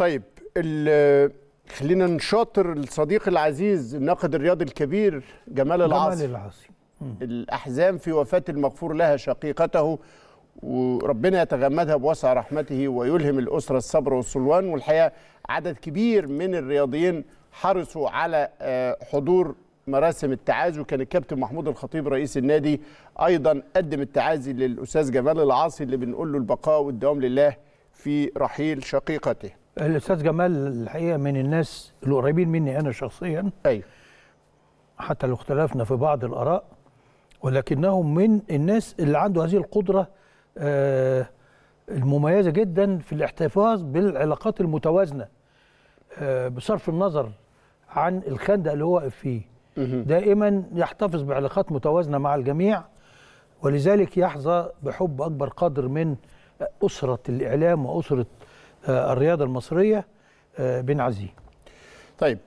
طيب خلينا نشاطر الصديق العزيز الناقد الرياضي الكبير جمال العاصي جمال العاصي الأحزان في وفاة المغفور لها شقيقته وربنا يتغمدها بوسع رحمته ويلهم الأسرة الصبر والسلوان والحقيقة عدد كبير من الرياضيين حرصوا على آه، حضور مراسم التعازي وكان الكابتن محمود الخطيب رئيس النادي أيضا قدم التعازي للأستاذ جمال العاصي اللي بنقول له البقاء والدوام لله في رحيل شقيقته الاستاذ جمال الحقيقه من الناس القريبين مني انا شخصيا ايوه حتى لو اختلفنا في بعض الاراء ولكنه من الناس اللي عنده هذه القدره آه، المميزه جدا في الاحتفاظ بالعلاقات المتوازنه آه، بصرف النظر عن الخندق اللي هو واقف فيه دائما يحتفظ بعلاقات متوازنه مع الجميع ولذلك يحظى بحب اكبر قدر من اسره الاعلام واسره آه، الرياضه المصريه آه، بن طيب